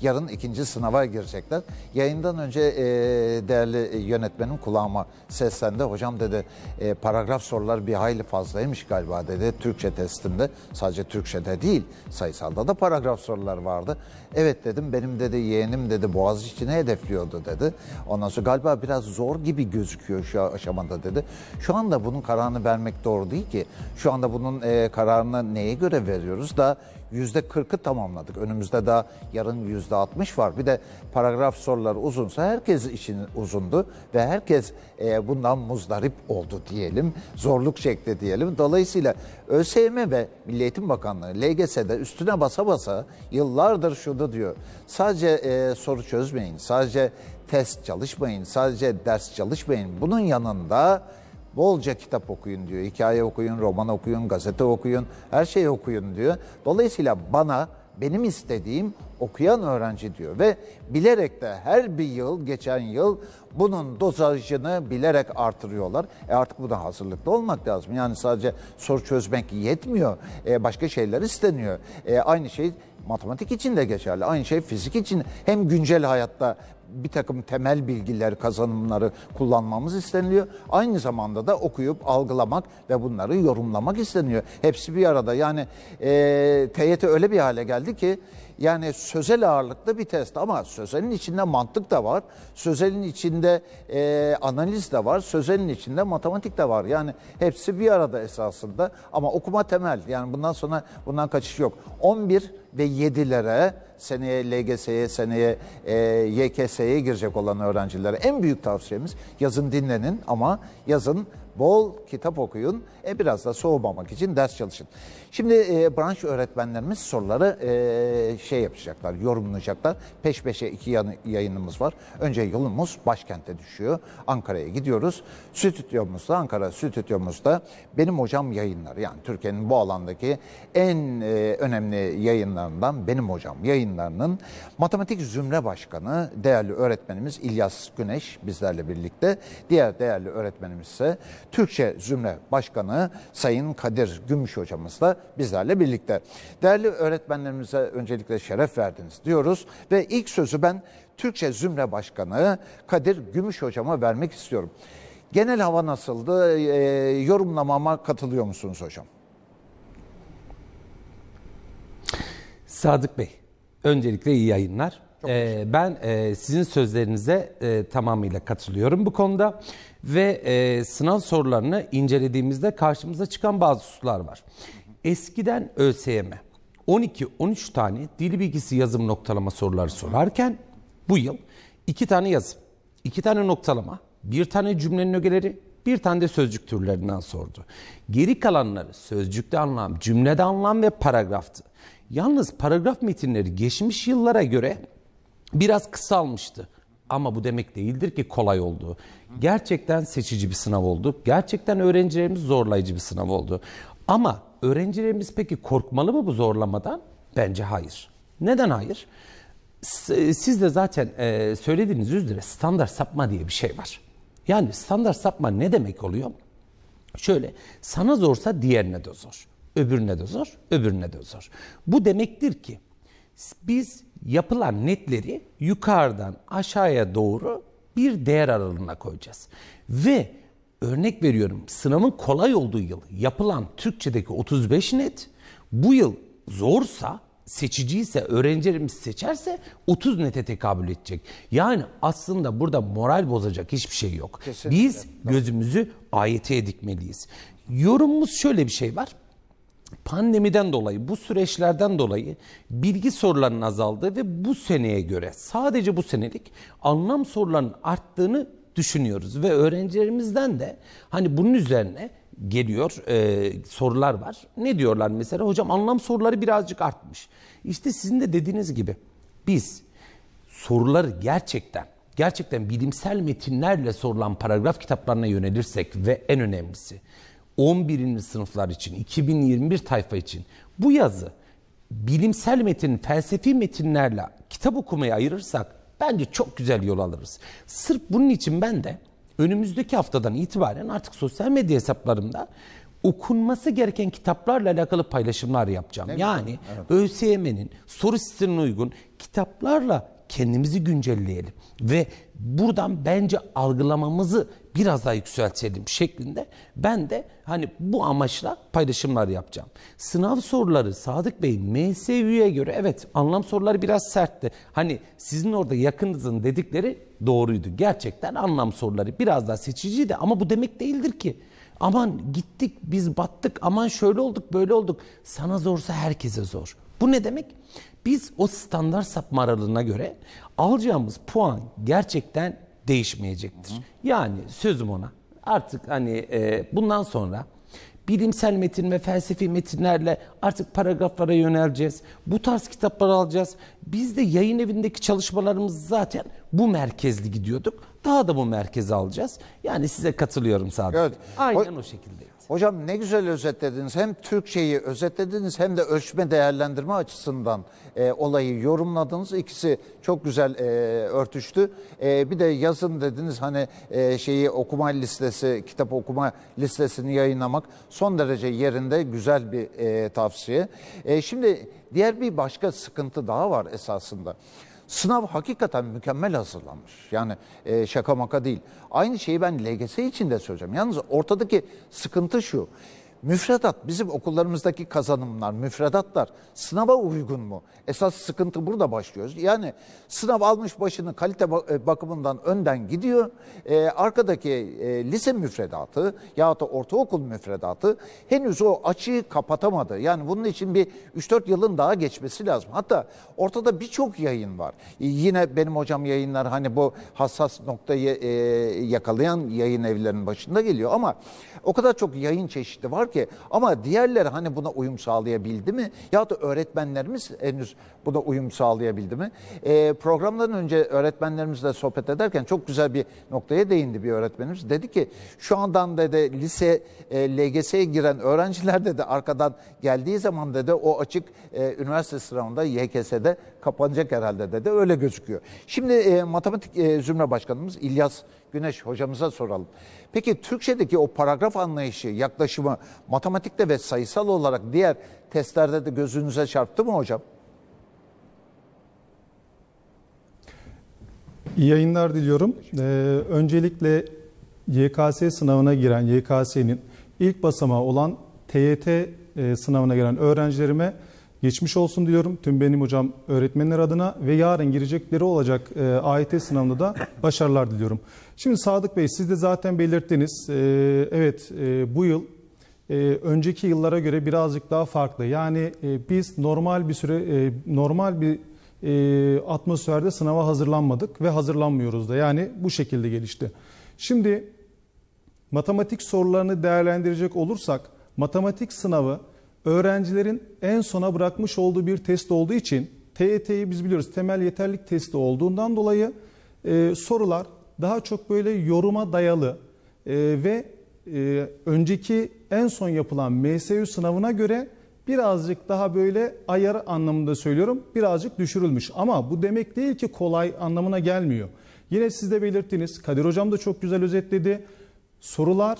Yarın ikinci sınava girecekler. Yayından önce e, değerli yönetmenim kulağıma seslendi. Hocam dedi e, paragraf sorular bir hayli fazlaymış galiba dedi Türkçe testinde. Sadece Türkçe'de değil sayısalda da paragraf sorular vardı. Evet dedim benim dedi yeğenim dedi boğaz içine hedefliyordu dedi. Ondan sonra galiba biraz zor gibi gözüküyor şu aşamada dedi. Şu anda bunun kararını vermek doğru değil ki. Şu anda bunun e, kararını neye göre veriyoruz da %40'ı tamamladık. Önümüzde daha yarın %60 var. Bir de paragraf soruları uzunsa herkes için uzundu ve herkes e, bundan muzdarip oldu diyelim. Zorluk çekti diyelim. Dolayısıyla ÖSYM ve Milli Eğitim Bakanlığı LGS'de üstüne basa basa yıllardır şunu diyor. Sadece e, soru çözmeyin, sadece test çalışmayın, sadece ders çalışmayın. Bunun yanında Bolca kitap okuyun diyor. Hikaye okuyun, roman okuyun, gazete okuyun, her şeyi okuyun diyor. Dolayısıyla bana benim istediğim okuyan öğrenci diyor ve bilerek de her bir yıl geçen yıl bunun dozajını bilerek artırıyorlar. E artık bu da hazırlıklı olmak lazım. Yani sadece soru çözmek yetmiyor. E başka şeyler isteniyor. E aynı şey matematik için de geçerli. Aynı şey fizik için hem güncel hayatta bir takım temel bilgiler, kazanımları kullanmamız isteniliyor. Aynı zamanda da okuyup algılamak ve bunları yorumlamak isteniyor. Hepsi bir arada. Yani e, TYT öyle bir hale geldi ki yani sözel ağırlıklı bir test ama sözelin içinde mantık da var. Sözelin içinde e, analiz de var. Sözelin içinde matematik de var. Yani hepsi bir arada esasında ama okuma temel. Yani bundan sonra bundan kaçış yok. 11 ve 7'lere seneye LGS'ye, seneye e, YKS'ye girecek olan öğrencilere en büyük tavsiyemiz yazın dinlenin ama yazın Bol kitap okuyun. E biraz da soğumamak için ders çalışın. Şimdi e, branş öğretmenlerimiz soruları e, şey yapacaklar, yorumlayacaklar. Peş peşe iki yanı, yayınımız var. Önce yolumuz başkente düşüyor. Ankara'ya gidiyoruz. Stüdyomuzda, Ankara stüdyomuzda benim hocam yayınları. Yani Türkiye'nin bu alandaki en e, önemli yayınlarından benim hocam yayınlarının matematik zümre başkanı değerli öğretmenimiz İlyas Güneş bizlerle birlikte. Diğer değerli öğretmenimiz ise Türkçe Zümre Başkanı Sayın Kadir Gümüş Hocamızla bizlerle birlikte. Değerli öğretmenlerimize öncelikle şeref verdiniz diyoruz ve ilk sözü ben Türkçe Zümre Başkanı Kadir Gümüş hocama vermek istiyorum. Genel hava nasıldı? E, yorumlamama katılıyor musunuz hocam? Sadık Bey, öncelikle iyi yayınlar e, ben e, sizin sözlerinize e, tamamıyla katılıyorum bu konuda ve e, sınav sorularını incelediğimizde karşımıza çıkan bazı hususlar var. Eskiden ÖSYM 12-13 tane dil bilgisi yazım noktalama soruları sorarken bu yıl 2 tane yazım, 2 tane noktalama, bir tane cümlenin ögeleri, bir tane de sözcük türlerinden sordu. Geri kalanları sözcükte anlam, cümlede anlam ve paragraftı. Yalnız paragraf metinleri geçmiş yıllara göre biraz kısalmıştı. Ama bu demek değildir ki kolay oldu. Gerçekten seçici bir sınav oldu. Gerçekten öğrencilerimiz zorlayıcı bir sınav oldu. Ama öğrencilerimiz peki korkmalı mı bu zorlamadan? Bence hayır. Neden hayır? E, siz de zaten e, söylediğiniz üzere standart sapma diye bir şey var. Yani standart sapma ne demek oluyor? Şöyle sana zorsa diğerine de zor. Öbürüne de zor, öbürüne de zor. Bu demektir ki biz yapılan netleri yukarıdan aşağıya doğru bir değer aralığına koyacağız. Ve örnek veriyorum sınavın kolay olduğu yıl yapılan Türkçedeki 35 net bu yıl zorsa seçiciyse, öğrencilerimiz seçerse 30 nete tekabül edecek. Yani aslında burada moral bozacak hiçbir şey yok. Kesinlikle. Biz gözümüzü ayete dikmeliyiz. Yorumumuz şöyle bir şey var pandemiden dolayı bu süreçlerden dolayı bilgi sorularının azaldığı ve bu seneye göre sadece bu senelik anlam sorularının arttığını düşünüyoruz ve öğrencilerimizden de hani bunun üzerine geliyor e, sorular var. Ne diyorlar mesela? Hocam anlam soruları birazcık artmış. İşte sizin de dediğiniz gibi biz soruları gerçekten gerçekten bilimsel metinlerle sorulan paragraf kitaplarına yönelirsek ve en önemlisi 11. sınıflar için, 2021 tayfa için bu yazı bilimsel metin, felsefi metinlerle kitap okumaya ayırırsak bence çok güzel yol alırız. Sırf bunun için ben de önümüzdeki haftadan itibaren artık sosyal medya hesaplarımda okunması gereken kitaplarla alakalı paylaşımlar yapacağım. Evet. Yani evet. ÖSYM'nin soru sistemine uygun kitaplarla kendimizi güncelleyelim ve buradan bence algılamamızı biraz daha yükseltelim şeklinde ben de hani bu amaçla paylaşımlar yapacağım. Sınav soruları Sadık Bey MSV'ye göre evet anlam soruları biraz sertti. Hani sizin orada yakınızın dedikleri doğruydu. Gerçekten anlam soruları biraz daha seçiciydi ama bu demek değildir ki. Aman gittik biz battık aman şöyle olduk böyle olduk. Sana zorsa herkese zor. Bu ne demek? Biz o standart sapma aralığına göre alacağımız puan gerçekten değişmeyecektir. Hı hı. Yani sözüm ona. Artık hani e, bundan sonra bilimsel metin ve felsefi metinlerle artık paragraflara yöneleceğiz. Bu tarz kitaplar alacağız. Biz de yayın evindeki çalışmalarımız zaten bu merkezli gidiyorduk. Daha da bu merkeze alacağız. Yani size katılıyorum sadece. Evet. Aynen o, o şekilde. Hocam ne güzel özetlediniz. Hem Türkçeyi özetlediniz hem de ölçme değerlendirme açısından e, olayı yorumladınız. İkisi çok güzel e, örtüştü. E, bir de yazın dediniz hani e, şeyi okuma listesi, kitap okuma listesini yayınlamak son derece yerinde güzel bir e, tavsiye. E, şimdi diğer bir başka sıkıntı daha var esasında. Sınav hakikaten mükemmel hazırlanmış. Yani e, şaka maka değil. Aynı şeyi ben LGS için de söyleyeceğim. Yalnız ortadaki sıkıntı şu. Müfredat, bizim okullarımızdaki kazanımlar, müfredatlar sınava uygun mu? Esas sıkıntı burada başlıyoruz. Yani sınav almış başını kalite e, bakımından önden gidiyor. E, arkadaki e, lise müfredatı ya da ortaokul müfredatı henüz o açığı kapatamadı. Yani bunun için bir 3-4 yılın daha geçmesi lazım. Hatta ortada birçok yayın var. E, yine benim hocam yayınlar hani bu hassas noktayı e, yakalayan yayın evlerinin başında geliyor ama o kadar çok yayın çeşidi var var ki. Ama diğerleri hani buna uyum sağlayabildi mi? Ya da öğretmenlerimiz henüz buna uyum sağlayabildi mi? E, programdan önce öğretmenlerimizle sohbet ederken çok güzel bir noktaya değindi bir öğretmenimiz. Dedi ki şu andan dedi lise e, LGS'ye giren öğrenciler dedi arkadan geldiği zaman dedi o açık e, üniversite sınavında YKS'de kapanacak herhalde dedi. Öyle gözüküyor. Şimdi e, matematik e, zümre başkanımız İlyas Güneş hocamıza soralım. Peki Türkçedeki o paragraf anlayışı, yaklaşımı matematikte ve sayısal olarak diğer testlerde de gözünüze çarptı mı hocam? İyi yayınlar diliyorum. Ee, öncelikle YKS sınavına giren, YKS'nin ilk basamağı olan TYT e, sınavına giren öğrencilerime Geçmiş olsun diliyorum tüm benim hocam öğretmenler adına ve yarın girecekleri olacak e, AYT sınavında da başarılar diliyorum. Şimdi Sadık Bey siz de zaten belirttiniz. E, evet e, bu yıl e, önceki yıllara göre birazcık daha farklı. Yani e, biz normal bir süre e, normal bir e, atmosferde sınava hazırlanmadık ve hazırlanmıyoruz da. Yani bu şekilde gelişti. Şimdi matematik sorularını değerlendirecek olursak matematik sınavı öğrencilerin en sona bırakmış olduğu bir test olduğu için TYT'yi e biz biliyoruz temel yeterlik testi olduğundan dolayı e, sorular daha çok böyle yoruma dayalı e, ve e, önceki en son yapılan MSU sınavına göre birazcık daha böyle ayar anlamında söylüyorum birazcık düşürülmüş. Ama bu demek değil ki kolay anlamına gelmiyor. Yine siz de belirttiniz Kadir Hocam da çok güzel özetledi. Sorular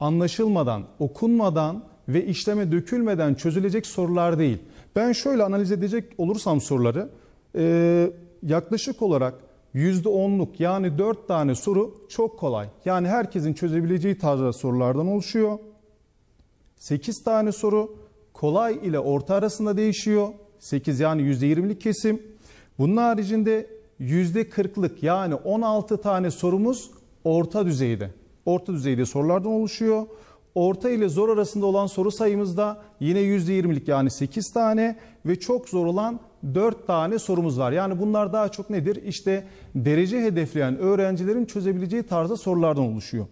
anlaşılmadan, okunmadan ve işleme dökülmeden çözülecek sorular değil. Ben şöyle analiz edecek olursam soruları e, yaklaşık olarak %10'luk yani 4 tane soru çok kolay. Yani herkesin çözebileceği tarzda sorulardan oluşuyor. 8 tane soru kolay ile orta arasında değişiyor. 8 yani %20'lik kesim. Bunun haricinde %40'lık yani 16 tane sorumuz orta düzeyde. Orta düzeyde sorulardan oluşuyor orta ile zor arasında olan soru sayımız da yine %20'lik yani 8 tane ve çok zor olan 4 tane sorumuz var. Yani bunlar daha çok nedir? İşte derece hedefleyen öğrencilerin çözebileceği tarzda sorulardan oluşuyor.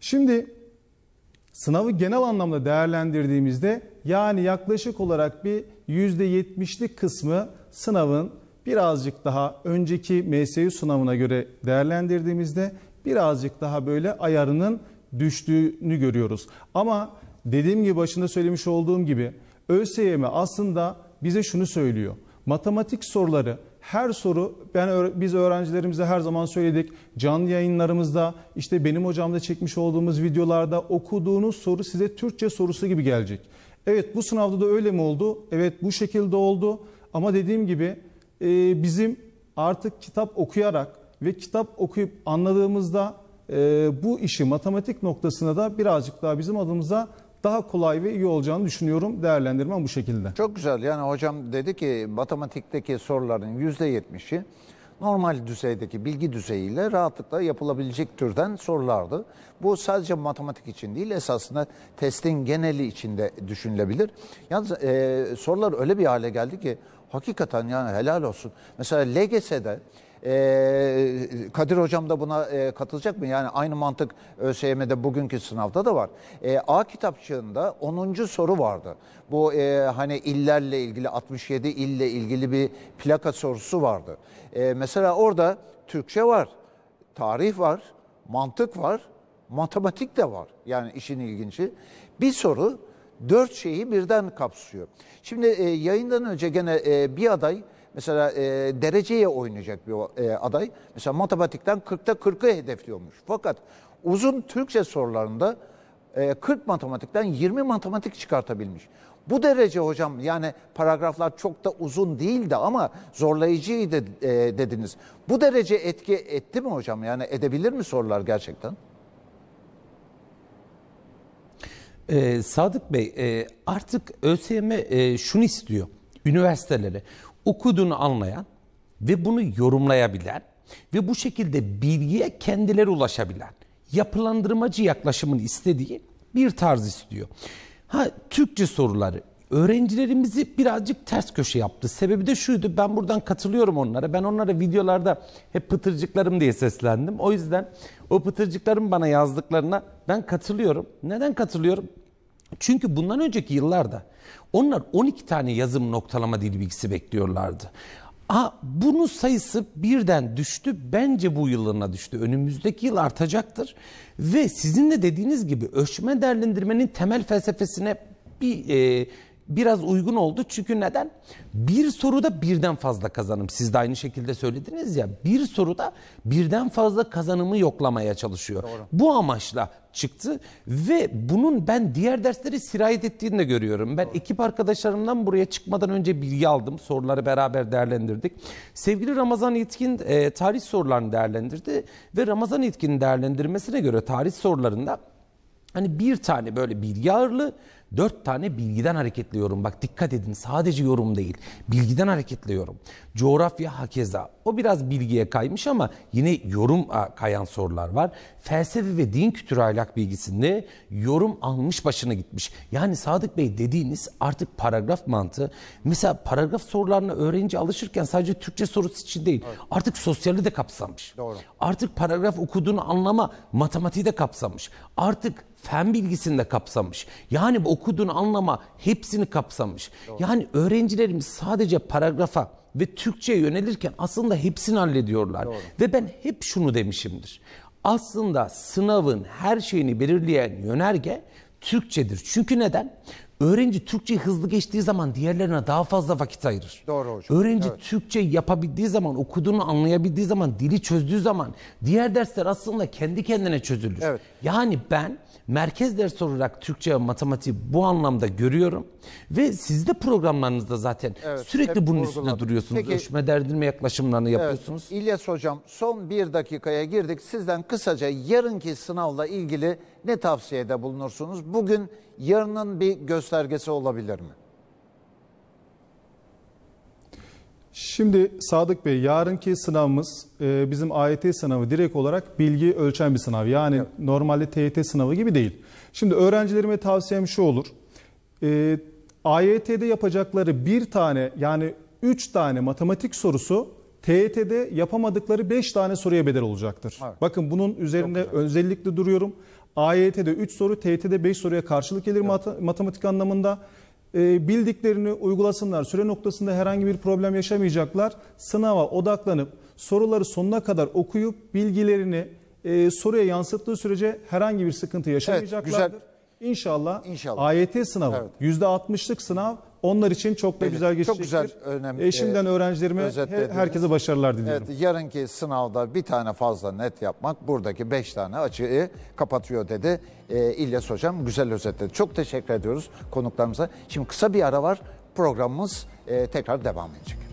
Şimdi sınavı genel anlamda değerlendirdiğimizde yani yaklaşık olarak bir %70'lik kısmı sınavın birazcık daha önceki MSU sınavına göre değerlendirdiğimizde birazcık daha böyle ayarının düştüğünü görüyoruz. Ama dediğim gibi başında söylemiş olduğum gibi ÖSYM aslında bize şunu söylüyor. Matematik soruları her soru ben biz öğrencilerimize her zaman söyledik. Canlı yayınlarımızda işte benim hocamda çekmiş olduğumuz videolarda okuduğunuz soru size Türkçe sorusu gibi gelecek. Evet bu sınavda da öyle mi oldu? Evet bu şekilde oldu. Ama dediğim gibi bizim artık kitap okuyarak ve kitap okuyup anladığımızda ee, bu işi matematik noktasına da birazcık daha bizim adımıza daha kolay ve iyi olacağını düşünüyorum. Değerlendirmem bu şekilde. Çok güzel. Yani hocam dedi ki matematikteki soruların %70'i normal düzeydeki bilgi düzeyiyle rahatlıkla yapılabilecek türden sorulardı. Bu sadece matematik için değil esasında testin geneli içinde düşünülebilir. Yalnız e, sorular öyle bir hale geldi ki hakikaten yani helal olsun. Mesela LGS'de e, Kadir Hocam da buna e, katılacak mı? Yani aynı mantık ÖSYM'de bugünkü sınavda da var. E, A kitapçığında 10. soru vardı. Bu e, hani illerle ilgili 67 ille ilgili bir plaka sorusu vardı. E, mesela orada Türkçe var, tarih var, mantık var, matematik de var. Yani işin ilginci. Bir soru dört şeyi birden kapsıyor. Şimdi e, yayından önce gene e, bir aday mesela e, dereceye oynayacak bir e, aday. Mesela matematikten 40'ta 40'ı hedefliyormuş. Fakat uzun Türkçe sorularında e, 40 matematikten 20 matematik çıkartabilmiş. Bu derece hocam yani paragraflar çok da uzun değildi ama zorlayıcıydı e, dediniz. Bu derece etki etti mi hocam? Yani edebilir mi sorular gerçekten? Ee, Sadık Bey e, artık ÖSYM e, şunu istiyor üniversitelere okuduğunu anlayan ve bunu yorumlayabilen ve bu şekilde bilgiye kendileri ulaşabilen yapılandırmacı yaklaşımın istediği bir tarz istiyor. Ha Türkçe soruları öğrencilerimizi birazcık ters köşe yaptı. Sebebi de şuydu ben buradan katılıyorum onlara. Ben onlara videolarda hep pıtırcıklarım diye seslendim. O yüzden o pıtırcıkların bana yazdıklarına ben katılıyorum. Neden katılıyorum? Çünkü bundan önceki yıllarda onlar 12 tane yazım noktalama dil bilgisi bekliyorlardı. A, bunun sayısı birden düştü. Bence bu yılına düştü. Önümüzdeki yıl artacaktır. Ve sizin de dediğiniz gibi ölçme değerlendirmenin temel felsefesine bir e, biraz uygun oldu. Çünkü neden? Bir soruda birden fazla kazanım. Siz de aynı şekilde söylediniz ya. Bir soruda birden fazla kazanımı yoklamaya çalışıyor. Doğru. Bu amaçla çıktı ve bunun ben diğer dersleri sirayet ettiğini de görüyorum. Ben Doğru. ekip arkadaşlarımdan buraya çıkmadan önce bilgi aldım. Soruları beraber değerlendirdik. Sevgili Ramazan Yetkin e, tarih sorularını değerlendirdi ve Ramazan Yetkin'in değerlendirmesine göre tarih sorularında hani bir tane böyle bilgi ağırlığı Dört tane bilgiden hareketliyorum. Bak dikkat edin sadece yorum değil. Bilgiden hareketliyorum. Coğrafya hakeza. O biraz bilgiye kaymış ama yine yorum kayan sorular var. Felsefe ve din kültürü ahlak bilgisinde yorum almış başına gitmiş. Yani Sadık Bey dediğiniz artık paragraf mantığı. Mesela paragraf sorularını öğrenci alışırken sadece Türkçe sorusu için değil. Evet. Artık sosyali de kapsamış. Doğru. Artık paragraf okuduğunu anlama matematiği de kapsamış. Artık fen bilgisini de kapsamış. Yani bu anlama hepsini kapsamış. Doğru. Yani öğrencilerimiz sadece paragrafa ve Türkçe'ye yönelirken aslında hepsini hallediyorlar. Doğru. Ve ben hep şunu demişimdir. Aslında sınavın her şeyini belirleyen yönerge Türkçedir. Çünkü neden? Öğrenci Türkçe hızlı geçtiği zaman diğerlerine daha fazla vakit ayırır. Doğru hocam. Öğrenci evet. Türkçe yapabildiği zaman, okuduğunu anlayabildiği zaman, dili çözdüğü zaman diğer dersler aslında kendi kendine çözülür. Evet. Yani ben merkez ders olarak Türkçe ve matematiği bu anlamda görüyorum ve siz de programlarınızda zaten evet, sürekli bunun vurguladım. üstüne duruyorsunuz. Peki, Ölçme derdirme yaklaşımlarını evet, yapıyorsunuz. İlyas hocam son bir dakikaya girdik. Sizden kısaca yarınki sınavla ilgili ne tavsiyede bulunursunuz? Bugün yarının bir göstergesi olabilir mi? Şimdi Sadık Bey yarınki sınavımız e, bizim AYT sınavı direkt olarak bilgi ölçen bir sınav. Yani evet. normalde TYT sınavı gibi değil. Şimdi öğrencilerime tavsiyem şu olur. E, AYT'de yapacakları bir tane yani üç tane matematik sorusu TYT'de yapamadıkları beş tane soruya bedel olacaktır. Evet. Bakın bunun üzerinde özellikle duruyorum. AYT'de 3 soru, TYT'de 5 soruya karşılık gelir evet. matematik anlamında. E, bildiklerini uygulasınlar. Süre noktasında herhangi bir problem yaşamayacaklar. Sınava odaklanıp soruları sonuna kadar okuyup bilgilerini e, soruya yansıttığı sürece herhangi bir sıkıntı yaşamayacaklardır. Evet, güzel. İnşallah, İnşallah. AYT sınavı evet. %60'lık sınav onlar için çok da Öyle, güzel geçecektir. Çok güzel, önemli. E, şimdiden e, öğrencilerime he, herkese başarılar diliyorum. Evet, yarınki sınavda bir tane fazla net yapmak buradaki beş tane açığı kapatıyor dedi e, İlyas Hocam. Güzel özetledi. Çok teşekkür ediyoruz konuklarımıza. Şimdi kısa bir ara var. Programımız e, tekrar devam edecek.